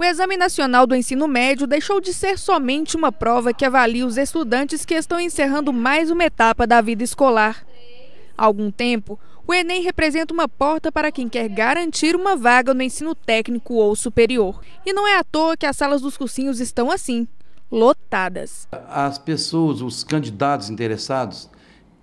O Exame Nacional do Ensino Médio deixou de ser somente uma prova que avalia os estudantes que estão encerrando mais uma etapa da vida escolar. Há algum tempo, o Enem representa uma porta para quem quer garantir uma vaga no ensino técnico ou superior. E não é à toa que as salas dos cursinhos estão assim, lotadas. As pessoas, os candidatos interessados,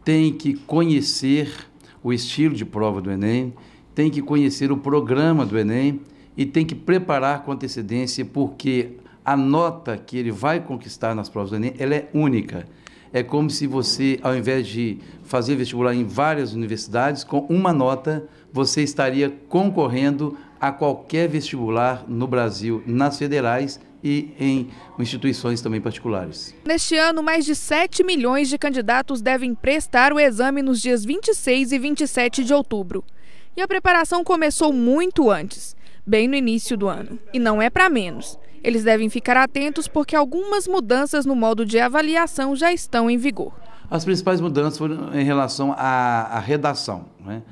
têm que conhecer o estilo de prova do Enem, têm que conhecer o programa do Enem e tem que preparar com antecedência, porque a nota que ele vai conquistar nas provas do Enem, ela é única. É como se você, ao invés de fazer vestibular em várias universidades, com uma nota, você estaria concorrendo a qualquer vestibular no Brasil, nas federais e em instituições também particulares. Neste ano, mais de 7 milhões de candidatos devem prestar o exame nos dias 26 e 27 de outubro. E a preparação começou muito antes bem no início do ano. E não é para menos. Eles devem ficar atentos porque algumas mudanças no modo de avaliação já estão em vigor. As principais mudanças foram em relação à, à redação. Né?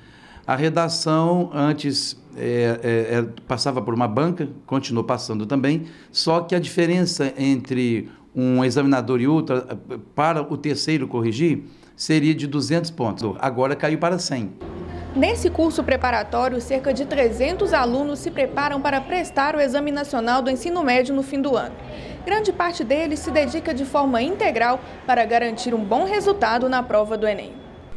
A redação antes é, é, é passava por uma banca, continuou passando também, só que a diferença entre um examinador e outro, eh, para o terceiro corrigir, seria de 200 pontos. Agora caiu para 100. Nesse curso preparatório, cerca de 300 alunos se preparam para prestar o Exame Nacional do Ensino Médio no fim do ano. Grande parte deles se dedica de forma integral para garantir um bom resultado na prova do Enem.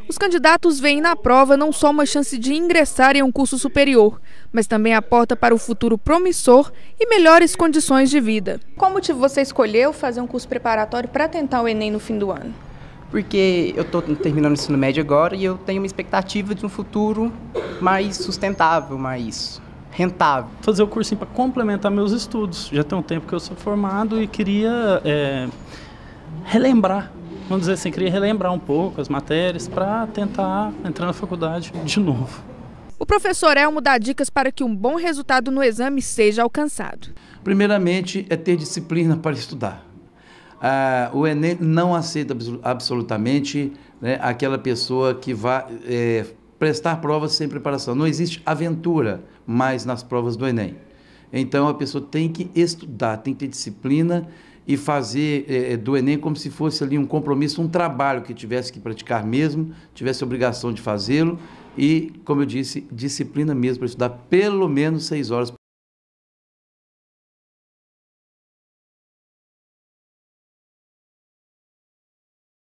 Os candidatos veem na prova não só uma chance de ingressar em um curso superior, mas também a porta para o futuro promissor e melhores condições de vida. Como motivo você escolheu fazer um curso preparatório para tentar o Enem no fim do ano? porque eu estou terminando o ensino médio agora e eu tenho uma expectativa de um futuro mais sustentável, mais rentável. Fazer o cursinho para complementar meus estudos. Já tem um tempo que eu sou formado e queria é, relembrar, vamos dizer assim, queria relembrar um pouco as matérias para tentar entrar na faculdade de novo. O professor Elmo dá dicas para que um bom resultado no exame seja alcançado. Primeiramente é ter disciplina para estudar ah, o Enem não aceita absolutamente né, aquela pessoa que vai é, eh, prestar provas sem preparação. Não existe aventura mais nas provas do Enem. Então a pessoa tem que estudar, tem que ter disciplina e fazer é, do Enem como se fosse ali um compromisso, um trabalho que tivesse que praticar mesmo, tivesse obrigação de fazê-lo e, como eu disse, disciplina mesmo para estudar pelo menos seis horas